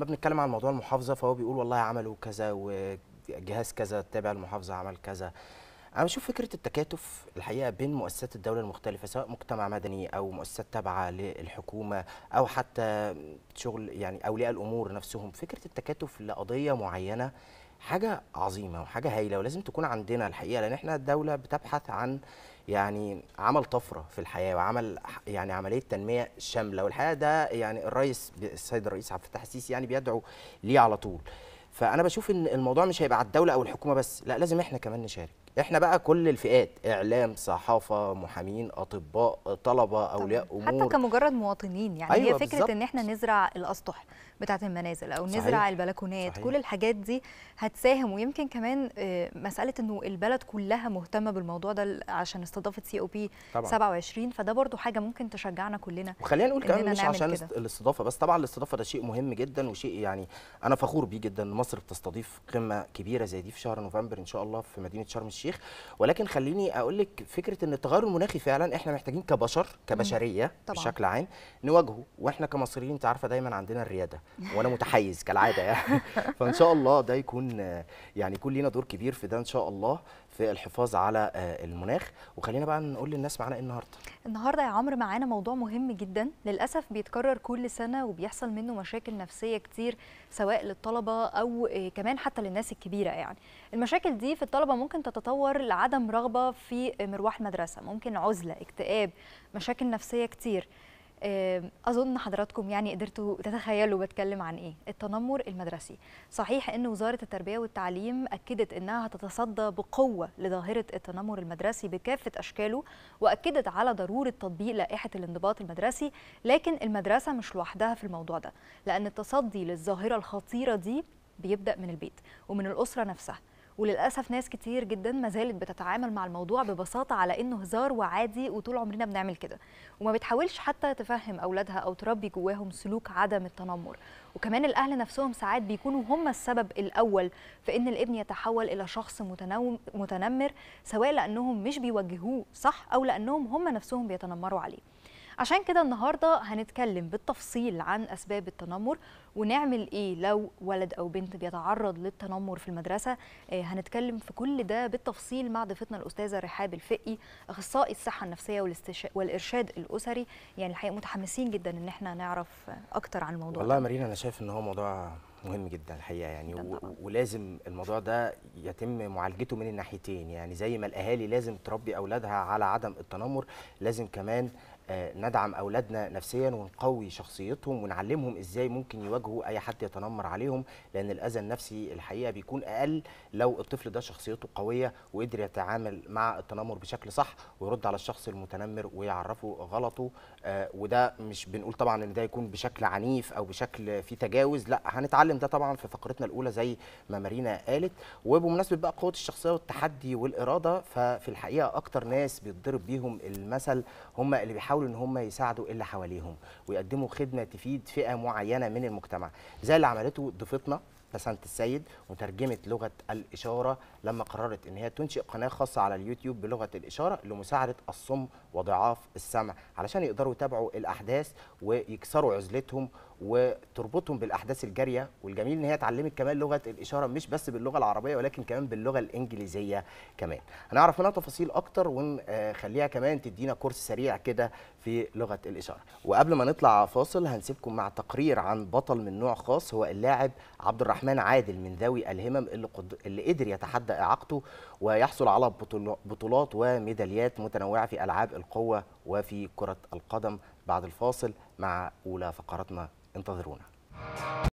لما بنتكلم عن موضوع المحافظه فهو بيقول والله عملوا كذا وجهاز كذا تابع المحافظه عمل كذا انا بشوف فكره التكاتف الحقيقه بين مؤسسات الدوله المختلفه سواء مجتمع مدني او مؤسسات تابعه للحكومه او حتى شغل يعني اولياء الامور نفسهم فكره التكاتف لقضيه معينه حاجه عظيمه وحاجه هايله ولازم تكون عندنا الحقيقه لان احنا الدوله بتبحث عن يعني عمل طفره في الحياه وعمل يعني عمليه تنميه شامله والحقيقه ده يعني الرئيس السيد الرئيس عبد الفتاح السيسي يعني بيدعو ليه على طول فانا بشوف ان الموضوع مش هيبقى على الدوله او الحكومه بس لا لازم احنا كمان نشارك احنا بقى كل الفئات اعلام صحافه محامين اطباء طلبه اولياء امور حتى كمجرد مواطنين يعني أيوة هي فكره بالزبط. ان احنا نزرع الاسطح بتاعه المنازل او صحيح. نزرع البلكونات صحيح. كل الحاجات دي هتساهم ويمكن كمان آه، مساله انه البلد كلها مهتمه بالموضوع ده عشان استضافه سي او بي 27 فده برضو حاجه ممكن تشجعنا كلنا وخلينا نقول كمان مش عشان كده. الاستضافه بس طبعا الاستضافه ده شيء مهم جدا وشيء يعني انا فخور بيه جدا مصر بتستضيف قمه كبيره زي دي في شهر نوفمبر ان شاء الله في مدينه شرم الشيخ الشيخ ولكن خليني اقول لك فكره ان التغير المناخي فعلا احنا محتاجين كبشر كبشريه طبعا. بشكل عام نواجهه واحنا كمصريين انت عارفه دايما عندنا الرياده وانا متحيز كالعاده يعني فان شاء الله ده يكون يعني يكون لينا دور كبير في ده ان شاء الله في الحفاظ على المناخ وخلينا بقى نقول للناس معانا ايه النهارده النهارده يا عمرو معانا موضوع مهم جدا للاسف بيتكرر كل سنه وبيحصل منه مشاكل نفسيه كتير سواء للطلبه او كمان حتى للناس الكبيره يعني المشاكل دي في الطلبه ممكن تتطور بتتطور لعدم رغبه في مروح مدرسه ممكن عزله اكتئاب مشاكل نفسيه كتير اظن حضراتكم يعني قدرتوا تتخيلوا بتكلم عن ايه التنمر المدرسي صحيح ان وزاره التربيه والتعليم اكدت انها هتتصدى بقوه لظاهره التنمر المدرسي بكافه اشكاله واكدت على ضروره تطبيق لائحه الانضباط المدرسي لكن المدرسه مش لوحدها في الموضوع ده لان التصدي للظاهره الخطيره دي بيبدا من البيت ومن الاسره نفسها وللاسف ناس كتير جدا ما زالت بتتعامل مع الموضوع ببساطه على انه هزار وعادي وطول عمرنا بنعمل كده وما بتحاولش حتى تفهم اولادها او تربي جواهم سلوك عدم التنمر وكمان الاهل نفسهم ساعات بيكونوا هم السبب الاول في ان الابن يتحول الى شخص متنمر سواء لانهم مش بيوجهوه صح او لانهم هم نفسهم بيتنمروا عليه عشان كده النهارده هنتكلم بالتفصيل عن اسباب التنمر ونعمل ايه لو ولد او بنت بيتعرض للتنمر في المدرسه آه، هنتكلم في كل ده بالتفصيل مع ضيفتنا الاستاذه رحاب الفقي اخصائي الصحه النفسيه والاستش... والارشاد الاسري يعني الحقيقه متحمسين جدا ان احنا نعرف اكتر عن الموضوع والله يا مارينا انا شايف ان هو موضوع مهم جدا الحقيقه يعني و... ولازم الموضوع ده يتم معالجته من الناحيتين يعني زي ما الاهالي لازم تربي اولادها على عدم التنمر لازم كمان آه، ندعم اولادنا نفسيا ونقوي شخصيتهم ونعلمهم ازاي ممكن يواجهوا اي حد يتنمر عليهم لان الاذى النفسي الحقيقه بيكون اقل لو الطفل ده شخصيته قويه وقدر يتعامل مع التنمر بشكل صح ويرد على الشخص المتنمر ويعرفه غلطه آه، وده مش بنقول طبعا ان ده يكون بشكل عنيف او بشكل فيه تجاوز لا هنتعلم ده طبعا في فقرتنا الاولى زي ما مارينا قالت وبمناسبه بقى قوه الشخصيه والتحدي والاراده ففي الحقيقه اكتر ناس بيتضرب بيهم المثل هم اللي بيحاولوا بيحاولوا ان هم يساعدوا اللي حواليهم ويقدموا خدمه تفيد فئه معينه من المجتمع زي اللي عملته ضيفتنا حسنت السيد وترجمت لغه الاشاره لما قررت ان هي تنشئ قناه خاصه على اليوتيوب بلغه الاشاره لمساعده الصم وضعاف السمع علشان يقدروا يتابعوا الاحداث ويكسروا عزلتهم وتربطهم بالاحداث الجاريه والجميل ان هي اتعلمت كمان لغه الاشاره مش بس باللغه العربيه ولكن كمان باللغه الانجليزيه كمان هنعرف منها تفاصيل اكتر ونخليها آه، كمان تدينا كورس سريع كده في لغه الاشاره وقبل ما نطلع فاصل هنسيبكم مع تقرير عن بطل من نوع خاص هو اللاعب عبد الرحمن الرحمن عادل من ذوي الهمم اللي, قد... اللي قدر يتحدى إعاقته ويحصل على بطولات وميداليات متنوعة في ألعاب القوة وفي كرة القدم بعد الفاصل مع أولى فقراتنا انتظرونا